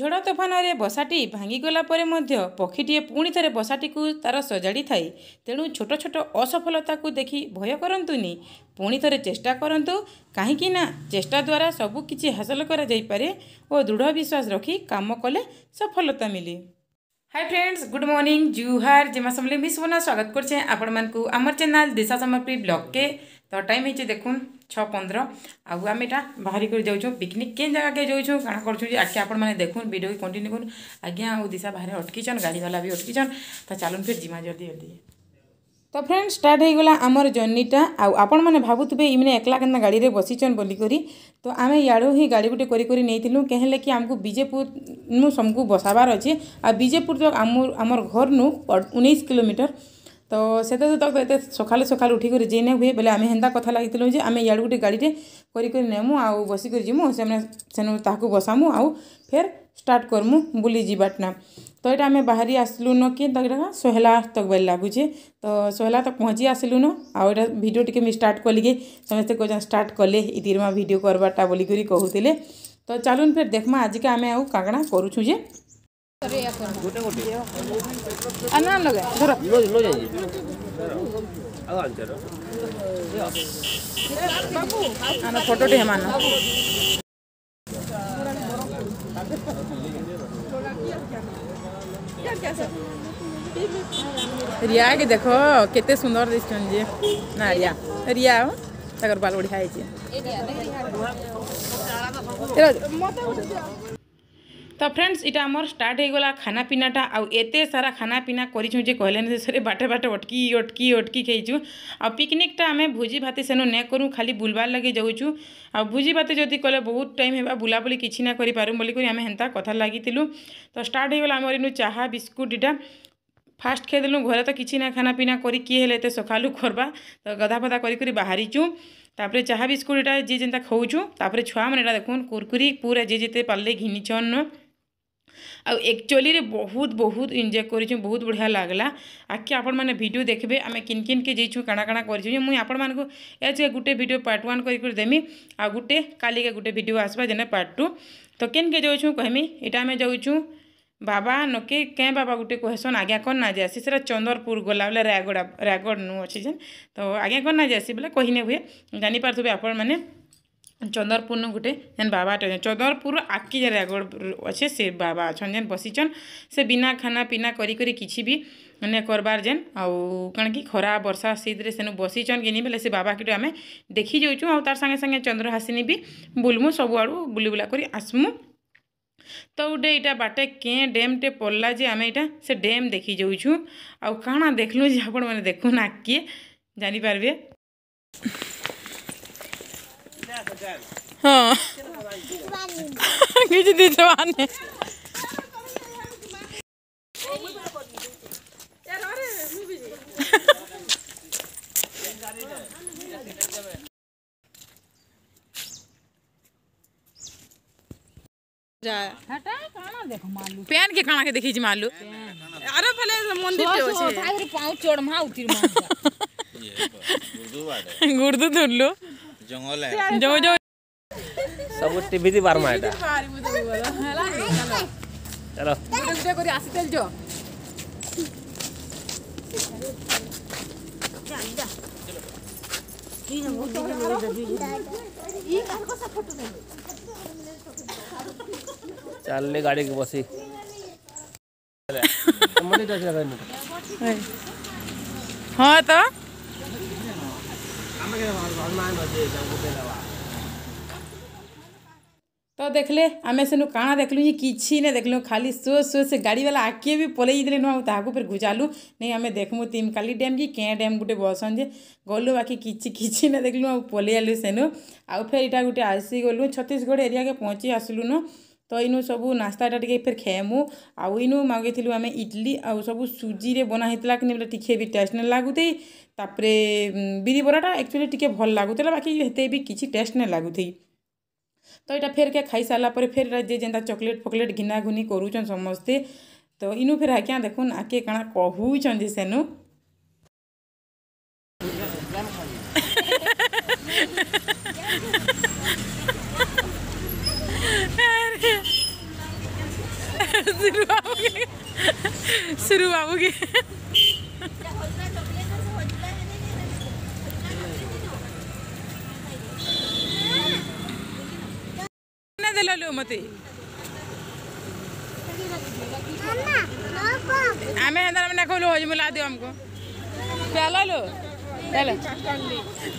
ଝଡ଼ ତୋଫାନରେ ବସାଟି ଭାଙ୍ଗିଗଲା ପରେ ମଧ୍ୟ ପକ୍ଷୀଟିଏ ପୁଣି ଥରେ ବସାଟିକୁ ତା'ର ସଜାଡ଼ି ଥାଏ ତେଣୁ ଛୋଟ ଛୋଟ ଅସଫଳତାକୁ ଦେଖି ଭୟ କରନ୍ତୁନି ପୁଣି ଥରେ ଚେଷ୍ଟା କରନ୍ତୁ କାହିଁକି ନା ଚେଷ୍ଟା ଦ୍ୱାରା ସବୁ କିଛି ହାସଲ କରାଯାଇପାରେ ଓ ଦୃଢ଼ ବିଶ୍ୱାସ ରଖି କାମ କଲେ ସଫଳତା ମିଳେ হাই ফ্রেন্ডস গুড মর্নিং জুহার জেমা সমলে মিস সোনা স্বাগত করছে আপনার আমার চ্যানেল দিশা সমর্পি ব্লগকে তো টাইম হয়েছে দেখুন ছ পনেরো আউ আমি এটা বাহারি করে যাচ্ছু পিকনিক কেন জায়গাকে যাচ্ছু কাণ করছু যে আগে আপন মানে দেখুন ভিডিও কন্টিনিউ করুন আজ্ঞা আউ দিশা বাহারে অটকিছন গাড়িওয়ালা বি অটকিছন তো চালুন ফির জিমা জলদি জলদি তো ফ্রেন্ড ষ্টার্ট হয়েগলা আমার জর্নিটা আপন মানে ভাবুবে ইমনে একলা কেনা গাড়ি বসিছন বলিকি তো আমি ইয়াড়ু হি গাড়ি গোটে করি করে নিয়েছিলু কেহলে কি আমি বিজেপুর নু সমকু বসাবার অছে আর বিজেপুর তক আমার ঘর নু উনিশ কিলোমিটার তো সেতে ତକ ଏତେ ସକାଳେ ସକାଳେ ଉଠିକରି ଯେନେ ହୁଏ ବୋଲେ ଆମେ ହେନ୍ତା କଥା ଲାଗିଥିଲୁ ଯେ ଆମେ ଇଆଡ଼ୁ ଗୋଟେ ଗାଡ଼ିଟେ କରିକରି ନେମୁ ଆଉ ବସିକରି ଯିମୁ ସେମାନେ ସେନୁ ତାହାକୁ ବସାମୁ ଆଉ ଫେର୍ ଷ୍ଟାର୍ଟ କର୍ମୁ ବୁଲି ଯିବାର୍ଟା ତ ଏଇଟା ଆମେ ବାହାରି ଆସିଲୁନ କି ତ ଏଇଟା ସହେଲା ତକ ବେଲେ ଲାଗୁଛେ ତ ସହେଲା ତକ ପହଞ୍ଚି ଆସିଲୁନ ଆଉ ଏଇଟା ଭିଡ଼ିଓ ଟିକେ ମୁଇଁ ଷ୍ଟାର୍ଟ କଲିକି ସମସ୍ତେ କହୁଛନ୍ ଷ୍ଟାର୍ଟ କଲେ ଇତିରମା ଭିଡ଼ିଓ କର୍ବାର୍ଟା ବୋଲିକରି କହୁଥିଲେ ତ ଚାଲୁନ୍ ଫେର୍ ଦେଖ୍ମା ଆଜିକା ଆମେ ଆଉ କାଣା କରୁଛୁ ଯେ गोटे गोटे फोटो टे मान रिया के देखो केते सुंदर दिसन जे ना रिया रिया तकर बाल बढ़िया है जे ए रिया देख रिया मते তো ଫ୍ରେଣ୍ଡସ୍ ଏଇଟା ଆମର ଷ୍ଟାର୍ଟ ହେଇଗଲା ଖାନାପିନାଟା ଆଉ ଏତେ ସାରା ଖାନାପିନା କରିଛୁ ଯେ କହିଲେନି ଶେଷରେ ବାଟେ ବାଟେ ଅଟକି ଅଟକି ଅଟକି ଖାଇଛୁ ଆଉ ପିକନିକ୍ଟା ଆମେ ଭୋଜି ଭାତି ସେନୁ ନେ କରୁ ଖାଲି ବୁଲବାର୍ ଲାଗି ଯାଉଛୁ ଆଉ ଭୋଜି ଭାତି ଯଦି କଲେ ବହୁତ ଟାଇମ୍ ହେବା ବୁଲାବୁଲି କିଛି ନା କରିପାରୁ ବୋଲିକରି ଆମେ ହେନ୍ତା କଥା ଲାଗିଥିଲୁ ତ ଷ୍ଟାର୍ଟ ହେଇଗଲା ଆମର ଏନୁ ଚାହା ବିସ୍କୁଟ୍ ଏଇଟା ফার্স্ট খেয়ে দিলু ঘরে তো কিছু না খানা পিনা করি কি হলে এতে সকালু করবা তো গধা ফধা করি করে বাহারিছু তাপরে চাহা বিস্কুট এটা যে যেটা খাওছু তাপরে ছুয়া মানে এটা দেখুন কুরকুরি পুরা যে যেতে পারলে ঘিনিছন आक्चुअली बहुत बहुत इंजय कर बहुत बढ़िया लगला आखि आपने भिडियो देखिए आम किन किन के जीचु काणा काणा कर गोटे भिड पार्ट व्वान देमी आ गए का गोटे भिड आसवा जेने पार्ट टू तो किन के जाऊ कहमी इटा आम जाऊ बाबा नके कैं बाबा गुटे कहसन आज्ञा कौन ना जैसी सर चंद्रपुर गला बोले रायगढ़ रायगढ़ नु अच्छे तो आज्ञा कौन ना जैसी बोले कही हुए जानी पार्थे आपण मैंने ଚନ୍ଦରପୁର୍ନୁ ଗୁଟେ ଯେନ୍ ବାବାଟେ ଅଛନ୍ ଚନ୍ଦରପୁର୍ ଆଗ୍କେ ଯେନ୍ ରାୟଗଡ଼୍ ଅଛେ ସେ ବାବା ଅଛନ୍ ଯେନ୍ ବସିଛନ୍ ସେ ବିନା ଖାନା ପିନା କରି କରି କିଛି ବି ନାଇଁ କର୍ବାର୍ ଯେନ୍ ଆଉ କାଣା କି ଖରା ବର୍ଷା ଶୀତ୍ରେ ସେନୁ ବସିଛନ୍ କିନି ବେଲେ ସେ ବାବାକେ ଆମେ ଦେଖି ଯାଉଛୁ ଆଉ ତାର୍ ସାଙ୍ଗେ ସାଙ୍ଗେ ଚନ୍ଦ୍ରହାସିନୀ ବି ବୁଲ୍ମୁ ସବୁଆଡ଼ୁ ବୁଲିବୁଲା କରି ଆସ୍ମୁ ତ ଗୋଟେ ଏଇଟା ବାଟେ କେଁ ଡ୍ୟାମ୍ଟେ ପଡ଼୍ଲା ଯେ ଆମେ ଏଇଟା ସେ ଡ୍ୟାମ୍ ଦେଖି ଯାଉଛୁଁ ଆଉ କାଣା ଦେଖ୍ଲୁ ଯେ ଆପଣମାନେ ଦେଖୁନ୍ ଆଗ୍କେ ଜାଣିପାର୍ବେ हाँ किसी दिलवान है पेन के खाना के देखी जी मालू अरे भले मंदिर पे हो छे पाँव चोड़ मा उतिर मा गुर्दू धुरलो जंगल है जो जो सब टीवी दी बारमा है चलो गुटे करी आसी तेल जो चल गाड़ी के बसी हाँ तो तो देखले आम से काण देखलु ये किसी ना देखलु खाली सो सो से गाड़ी वाला आके भी पलैले नुआक फिर तो घुचालु नहीं आम देखमु काली डैम कि कें डैम गोटे बसन जे गलु बाकी किसी किसी ना देखलु आ सेनु आउ फेर इटा गोटे आसीगलु छत्तीसगढ़ एरिया के पहुँची आसलुन ତ ଇନୁ ସବୁ ନାସ୍ତାଟା ଟିକେ ଫେର୍ ଖାଏମୁ ଆଉ ଇନୁ ମାଗିଥିଲୁ ଆମେ ଇଡ଼ଲି ଆଉ ସବୁ ସୁଜିରେ ବନା ହେଇଥିଲା କିନ୍ତୁ ବୋଲେ ଟିକେ ବି ଟେଷ୍ଟ ନାଇଁ ଲାଗୁଥାଇ ତାପରେ ବିରି ବରାଟା ଆକ୍ଚୁଆଲି ଟିକେ ଭଲ ଲାଗୁଥିଲା ବାକି ହେତେ ବି କିଛି ଟେଷ୍ଟ ନାଇଁ ଲାଗୁଥାଇ ତ ଏଇଟା ଫେର୍ କେ ଖାଇସାରିଲା ପରେ ଫେର୍ ଯେ ଯେନ୍ତା ଚକୋଲେଟ୍ ଫକୋଲେଟ୍ ଘିନାଘୁନି କରୁଛନ୍ ସମସ୍ତେ ତ ଇନୁ ଫେର୍ ଆଜ୍ଞା ଦେଖୁନ୍ ଆଗ୍କେ କାଣା କହୁଛନ୍ ଯେ ସେନୁ शुरू आओगे शुरू आओगे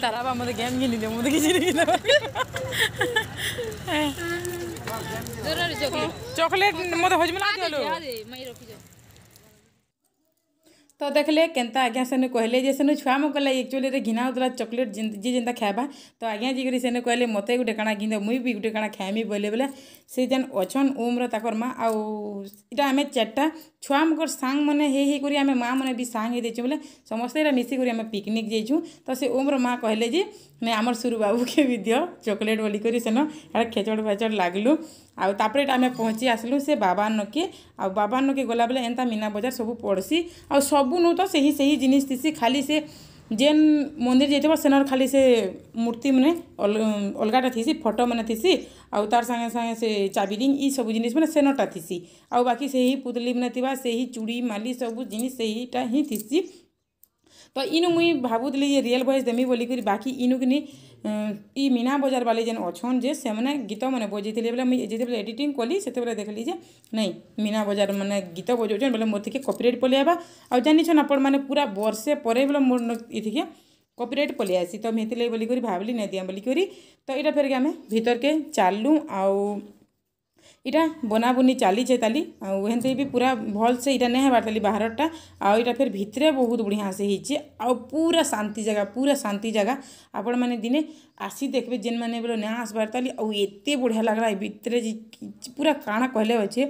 तारा बा गेम गेली दे मध्ये किती तो, तो देखले के आज्ञा से कहले जेनु छुआ मैं कहला एक्चुअली घिना होता चकोलेट जी जेन्ता खाएबा तो आज्ञा जी करी से कहले मत गोटे काणा घिंदे मुई भी गोटे काणा खाएमी बोले बोले से जेन अछन उम्र तकर माँ आईटा आम चार्टा छुआ मकर सांग मैंने हे हे कर माँ मैंने भी सांग देचु बोले समस्ते मिसिक पिकनिक जाइ तो से उम्र माँ कहले जी नहीं आमर सुरू बाबू के भी दि चकोलेट बोलिकेन खेचड़ फेचड़ लगलु आपरे तापर आम पहुँची आसलू से बाबा नके आउ बाबा नके गला बेले एंता मीना बजार सब पड़सी आउ सबुनु तो सही ही जिनिस थीसी खाली से जेन मंदिर जाइए सेन खाली से मूर्ति मैंने अलगाटा थीसी फटो मैंने थीसी आउ तार सांगे सांगे से चाबी रिंग यू जिनिस मैंने सेनटा थीसी आउ बाकी से ही पुतली मैंने थी से ही चूड़ी माली सब जिन जिनिसा ही थीसी तो इनु मुई भावुली ये रियल भयस देमी बोलिक बाकी इनुकनी इ मीना बजार वाले जेन अछन जे से गीत मैंने बजे थे बोले मुझे जिते एडिट कली से देख ली नाई मीना बजार मैंने गीत बजाऊ बोले मोर टे कपिरेट पलि आवा आज जानी आप पूरा बर्षे पर बोले मोर ये कपिरेट पलि आसी तो मेहती बोलिक भावली नहीं दिए बोलिक तो यहाँ फेर आम भितर के चलूँ आ इटा बना बुनि चलीचे ताली आनते भी पूरा भल से यहाँ नहीं हबार ताली बाहर आईटा फिर भितरे बहुत बढ़िया से हीचे आउ पूरा शांति जगह पूरा शांति जगह आपण मैंने दिने आसी देखे जेन मैंने बोलो ना आसबार ताली आते बढ़िया लग्ला भितरे पूरा काण कहले अच्छे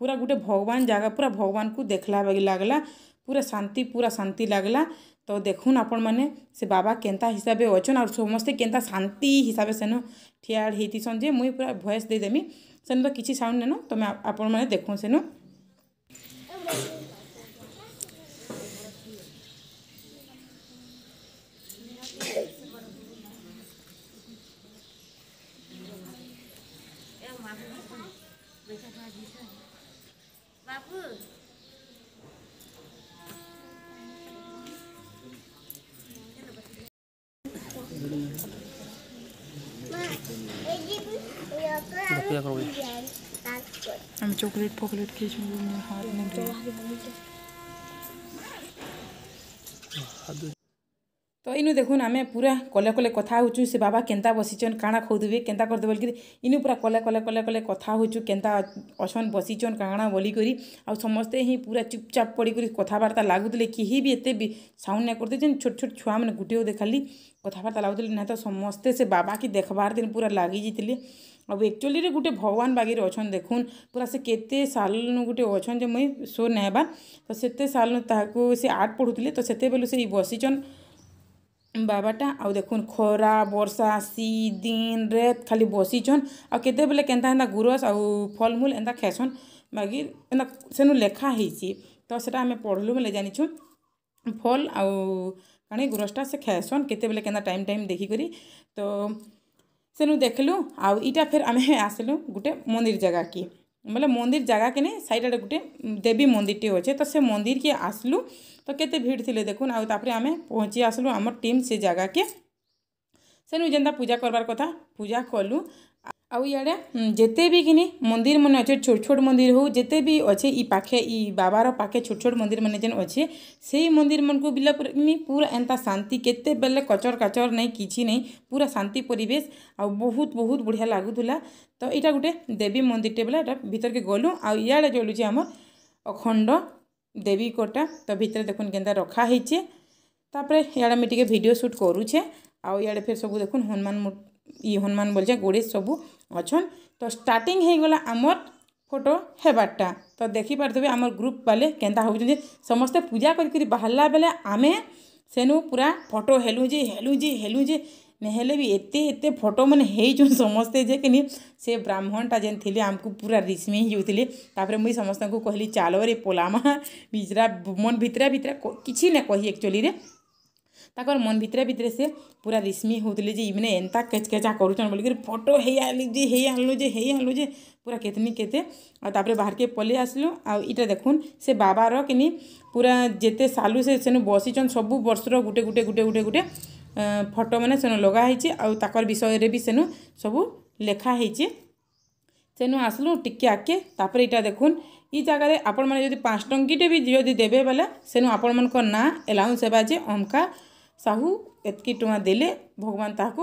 पूरा गोटे भगवान जगह पूरा भगवान को देखला बागे लग्ला पूरा शांति पूरा शांति लग्ला ତ ଦେଖୁନ୍ ଆପଣମାନେ ସେ ବାବା କେନ୍ତା ହିସାବେ ଅଛନ୍ ଆର୍ ସମସ୍ତେ କେନ୍ତା ଶାନ୍ତି ହିସାବେ ସେନୁ ଠିଆ ହେଇଥିସନ୍ ଯେ ମୁଇଁ ପୁରା ଭଏସ୍ ଦେଇଦେମି ସେନୁ ତ କିଛି ସାଉଣ୍ଡ ନେନ ତମେ ଆପଣମାନେ ଦେଖୁନ୍ ସେନୁ Tapi ya kalau. k a h i coklat i o k o k n y a kisah dunia hari ini. इनु देखुन आम पूरा कले कले कथा से बाबा के बसीचन काण खाऊे के करदे बोल इनु पूरा कले कले कले कले कथा होता अछन बसीचन काण बोलिकी आउ समे ही पूरा चुपचाप पड़कर कथबार्ता लगुते कि भी साउंड नहीं करते जेन छोट छोट छुआ मैंने गुटे गोटे देखाली कथबार्ता लगुते ना तो समस्ते से बाबा की देखवार दिन पूरा लग जाइए अब एक्चुअली रे भगवान बागे अच्छे देखुन पूरा से के साल गुटे अच्छे मुई सो नहीं तो सेत साल से आर्ट पढ़ू थे तो से बेलू से बसीचन ବାବାଟା ଆଉ ଦେଖୁନ୍ ଖରା ବର୍ଷା ଶୀତ୍ ଦିନ୍ ରେତ୍ ଖାଲି ବସିଛନ୍ ଆଉ କେତେବେଲେ କେନ୍ତା ହେନ୍ତା ଗୁରସ୍ ଆଉ ଫଲ୍ମୂଲ୍ ଏନ୍ତା ଖାଏସନ୍ ବାକି ଏନ୍ତା ସେନୁ ଲେଖା ହେଇଛି ତ ସେଟା ଆମେ ପଢ଼୍ଲୁ ବେଲେ ଜାନିଛୁ ଫଲ୍ ଆଉ କାଣା ଗୁରସ୍ଟା ସେ ଖାଏସନ୍ କେତେବେଲେ କେନ୍ତା ଟାଇମ୍ ଟାଇମ୍ ଦେଖିକରି ତ ସେନୁ ଦେଖ୍ଲୁ ଆଉ ଇଟା ଫେର୍ ଆମେ ଆସିଲୁ ଗୁଟେ ମନ୍ଦିର୍ ଜାଗାକେ ବୋଲେ ମନ୍ଦିର ଜାଗା କେନେ ସାଇଡ଼୍ ଆଡ଼େ ଗୋଟେ ଦେବୀ ମନ୍ଦିରଟେ ଅଛେ ତ ସେ ମନ୍ଦିରକେ ଆସିଲୁ ତ କେତେ ଭିଡ଼ ଥିଲେ ଦେଖୁନ୍ ଆଉ ତାପରେ ଆମେ ପହଞ୍ଚି ଆସିଲୁ ଆମର ଟିମ୍ ସେ ଜାଗାକେ ସେନୁ ଯେନ୍ତା ପୂଜା କରବାର କଥା ପୂଜା କଲୁ ଆଉ ଇଆଡ଼େ ଯେତେ ବି କିନି ମନ୍ଦିର ମାନେ ଅଛେ ଛୋଟ ଛୋଟ ମନ୍ଦିର ହଉ ଯେତେ ବି ଅଛେ ଇ ପାଖେ ଇ ବାବାର ପାଖେ ଛୋଟ ଛୋଟ ମନ୍ଦିର ମାନେ ଯେନ୍ ଅଛେ ସେଇ ମନ୍ଦିର ମାନଙ୍କୁ ବିଲା ପୁରା ପୁରା ଏନ୍ତା ଶାନ୍ତି କେତେବେଲେ କଚର କାଚର ନାଇଁ କିଛି ନାଇଁ ପୁରା ଶାନ୍ତି ପରିବେଶ ଆଉ ବହୁତ ବହୁତ ବଢ଼ିଆ ଲାଗୁଥିଲା ତ ଏଇଟା ଗୋଟେ ଦେବୀ ମନ୍ଦିରଟେ ବୋଲେ ଏଇଟା ଭିତରକେ ଗଲୁ ଆଉ ଇଆଡ଼େ ଚଲୁଛେ ଆମର ଅଖଣ୍ଡ ଦେବୀ କଟା ତ ଭିତରେ ଦେଖୁନ୍ କେନ୍ତା ରଖା ହେଇଛେ ତାପରେ ଇଆଡ଼େ ମୁଇଁ ଟିକେ ଭିଡ଼ିଓ ସୁଟ୍ କରୁଛେ ଆଉ ଇଆଡ଼େ ଫେର୍ ସବୁ ଦେଖୁନ୍ ହନୁମାନ ଇ ହନୁମାନ ବୋଲଛେ ଗୁଡ଼ିଏ ସବୁ ଅଛନ୍ ତ ଷ୍ଟାର୍ଟିଂ ହେଇଗଲା ଆମର ଫଟୋ ହେବାର୍ଟା ତ ଦେଖିପାରୁଥିବେ ଆମର ଗ୍ରୁପ୍ ବାଲେ କେନ୍ତା ହଉଛନ୍ ଯେ ସମସ୍ତେ ପୂଜା କରିକିରି ବାହାରିଲା ବେଲେ ଆମେ ସେନୁ ପୁରା ଫଟୋ ହେଲୁ ଯେ ହେଲୁ ଯେ ହେଲୁ ଯେ ନେହେଲେ ବି ଏତେ ଏତେ ଫଟୋ ମାନେ ହେଇଛନ୍ ସମସ୍ତେ ଯେ କିନି ସେ ବ୍ରାହ୍ମଣଟା ଯେନ୍ ଥିଲେ ଆମକୁ ପୁରା ରିସ୍ମେଇ ହେଇଯାଉଥିଲେ ତାପରେ ମୁଇଁ ସମସ୍ତଙ୍କୁ କହିଲି ଚାଲରେ ପଲାମା ନିଜରା ମନ ଭିତରେ ଭିତରେ କିଛି ନା କହି ଆକ୍ଚୁଆଲିରେ ତାଙ୍କର ମନ ଭିତରେ ଭିତରେ ସେ ପୁରା ରିସ୍ମି ହଉଥିଲେ ଯେ ଇମାନେ ଏନ୍ତା କେଚ୍ କେଚା କରୁଛନ୍ ବୋଲିକିରି ଫଟୋ ହେଇ ଆଣିଲି ଯେ ହେଇ ଆଣିଲୁ ଯେ ହେଇ ଆଣିଲୁ ଯେ ପୁରା କେତେନି କେତେ ଆଉ ତାପରେ ବାହାରକେ ପଲେଇ ଆସିଲୁ ଆଉ ଇଟା ଦେଖୁନ୍ ସେ ବାବାର କିନି ପୁରା ଯେତେ ସାଲୁ ସେ ସେନୁ ବସିଛନ୍ ସବୁ ବର୍ଷର ଗୁଟେ ଗୁଟେ ଗୁଟେ ଗୁଟେ ଗୁଟେ ଫଟୋ ମାନେ ସେନୁ ଲଗା ହେଇଛି ଆଉ ତାଙ୍କର ବିଷୟରେ ବି ସେନୁ ସବୁ ଲେଖା ହେଇଛି ସେନୁ ଆସିଲୁ ଟିକେ ଆଗକେ ତାପରେ ଇଟା ଦେଖୁନ୍ ଇ ଜାଗାରେ ଆପଣମାନେ ଯଦି ପାଞ୍ଚ ଟଙ୍କିଟେ ବି ଯଦି ଦେବେ ବେଲେ ସେନୁ ଆପଣମାନଙ୍କ ନାଁ ଆଲାଉନ୍ସ ହେବା ଯେ ଅମ୍କା साहू एतक टाँह दे भगवान ताक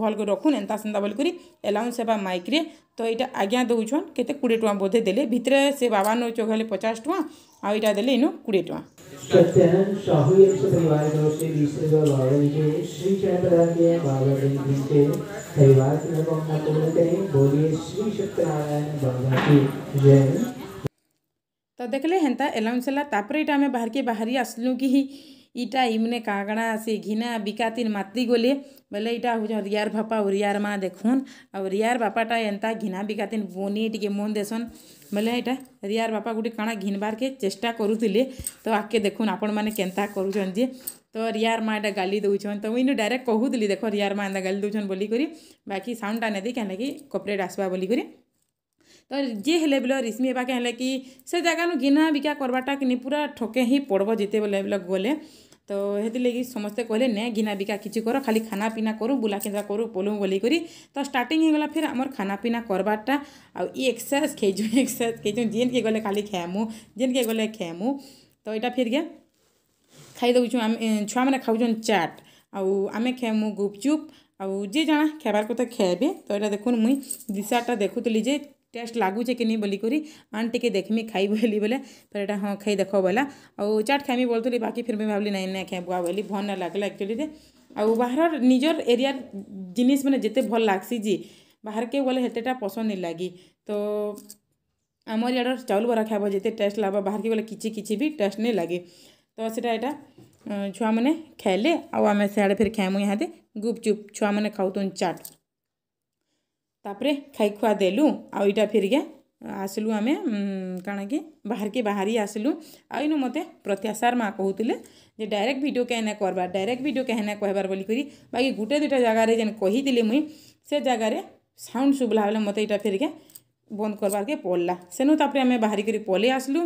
भल रखुन एंता से बोल कर एलाउन्स सेवा माइक्रे तो ये आज्ञा दौन के कोड़े टाँग बोधे दे भितर से बाबा नो चौघे पचास टाँ आईटा दे कोड़े टाँह तो देखले हेंता अलाउंस है बाहर के बाहरी आसलू कि ही इटा इमने कागना से घिना बिकातिन माति गोले बोले इटा हो रियार बापा और रियार माँ देखन आ रियार बापाटा एंता घिना बिकातिन बोनी टे मन देसन बोले इटा रियार बापा गोटे काण बार के चेष्टा करूले तो आगे देखन आपण मैंने केन्ता करुचन जे तो रियार माँ इटा गाली दौन तो मुझे डायरेक्ट कहूली देख रियार माँ एंता गाली दौन बोलिकी बाकी साउंडा नहीं दे क्या कपड़े आसवा बोलिकी तो जी हेले बिल रिश्मी होगाके हेले कि से जगानु गिना बिका करवाटा कि पूरा ठके ही पड़ब जिते बोले बिल गले तो हेती लगी समस्ते कहले ने गिना बिका कि कर खाली खाना पीना करूँ बुलाकिदा करूँ पोलूँ बोल कर तो स्टार्टिंग होगा फिर आम खाना पीना करवाटा आउ एक्सरसाइज खेजु एक्सरसाइज खेजु जेन के गले खाली खेमु जेन के गले खेमु तो यहाँ फिर गे खाई दौ छुआ मैंने खाऊ चाट आम खेमु गुपचुप आउ जे जहाँ खेबार कथा खेबे तो यहाँ देखु मुई दिशाटा देखुली टेस्ट लगुचे कि नहीं बोलिकी आन टे देखमी खाई बोली बोले फिर यहाँ हाँ खाई देख बोला आउ चाट खाइमी बोलती बाकी फिर भी भावली नाई ना खाइबुआ बोली भल ना लगे एक्चुअली आउ बाहर निजर एरिया जिनिस मैंने जिते भल लगसी जी बाहर के गले हेतेटा पसंद नहीं लगी तो आम एरिया चाउल बरा खाब जिते टेस्ट लाभ बाहर के गले किसी भी टेस्ट नहीं लगे तो सीटा यहाँ छुआ मैंने खेले आउ आम सियाड़े फिर खाइमु यहाँ गुपचुप छुआ मैंने खाऊन चाट ତାପରେ ଖାଇଖୁଆ ଦେଲୁ ଆଉ ଇଟା ଫିରିକେ ଆସିଲୁ ଆମେ କାଣା କି ବାହାରକେ ବାହାରି ଆସିଲୁ ଆଉ ଇନୁ ମୋତେ ପ୍ରତ୍ୟାଶାର ମା' କହୁଥିଲେ ଯେ ଡାଇରେକ୍ଟ ଭିଡ଼ିଓ କେହେନେ କର୍ବା ଡାଇରେକ୍ଟ ଭିଡ଼ିଓ କେହେନେ କହିବାର ବୋଲିକରି ବାକି ଗୁଟେ ଦୁଇଟା ଜାଗାରେ ଯେନ୍ କହିଥିଲି ମୁଇଁ ସେ ଜାଗାରେ ସାଉଣ୍ଡ ଶୁଭିଲା ବେଲେ ମୋତେ ଇଟା ଫିରିକେ বন্ধ করবারকে পড়লা সেনু তাপরে আমি বাহারি করে পলে আসলু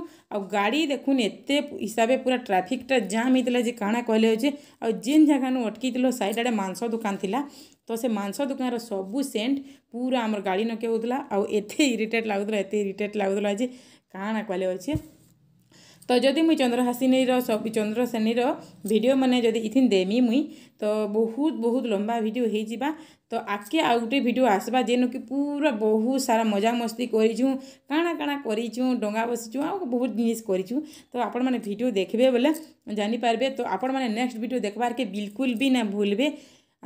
আড়ি দেখুন এত হিসাবে পুরা ট্রাফিকটা জাম হয়েছিল যে কাଣା কহলে হচ্ছে আেন জায়গানু অটকিছিল সাইড আড়ে মাংস দোকান লা তো সে মাংস দোকানর সবু সেন্ট পুরা আমার গাড়ি নকে হোলা আতে ইরিটেট লাগুলা এত ইরিটেট লাগুলা যে কাଣା কহলে হচ্ছে ତ ଯଦି ମୁଇଁ ଚନ୍ଦ୍ରହାସିନୀର ଚନ୍ଦ୍ର ଶ୍ରେଣୀର ଭିଡ଼ିଓ ମାନେ ଯଦି ଇଥିନ୍ ଦେମି ମୁଇଁ ତ ବହୁତ ବହୁତ ଲମ୍ବା ଭିଡ଼ିଓ ହେଇଯିବା ତ ଆଗ୍କେ ଆଉ ଗୁଟେ ଭିଡ଼ିଓ ଆସ୍ବା ଯେନୁକି ପୁରା ବହୁତ ସାରା ମଜାମସ୍ତି କରିଛୁଁ କାଣା କାଣା କରିଛୁଁ ଡଙ୍ଗା ବସିଛୁଁ ଆଉ ବହୁତ ଜିନିଷ୍ କରିଛୁଁ ତ ଆପଣମାନେ ଭିଡ଼ିଓ ଦେଖ୍ବେ ବୋଲେ ଜାନିପାର୍ବେ ତ ଆପଣମାନେ ନେକ୍ସଟ ଭିଡ଼ିଓ ଦେଖ୍ବାର୍କେ ବିଲକୁଲ ବି ନା ଭୁଲ୍ବେ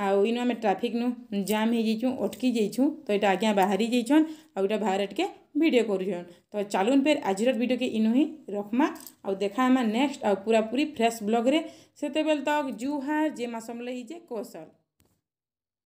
ଆଉ ଇନୁ ଆମେ ଟ୍ରାଫିକ୍ନୁ ଜାମ୍ ହେଇଯାଇଛୁଁ ଅଟକି ଯାଇଛୁଁ ତ ଏଇଟା ଆଜ୍ଞା ବାହାରି ଯାଇଛନ୍ ଆଉ ଏଇଟା ଭାରତକେ ଭିଡ଼ିଓ କରୁଛନ୍ ତ ଚାଲୁନ୍ ଫେର୍ ଆଜିର ଭିଡ଼ିଓକେ ଇନୁ ହିଁ ରଖ୍ମା ଆଉ ଦେଖା ହେମା ନେକ୍ସଟ ଆଉ ପୁରାପୁରି ଫ୍ରେଶ୍ ବ୍ଲଗ୍ରେ ସେତେବେଳେ ତକ୍ ଜୁହାର୍ ଯେ ମା ସମଲେଇ ଯେ କୌଶଲ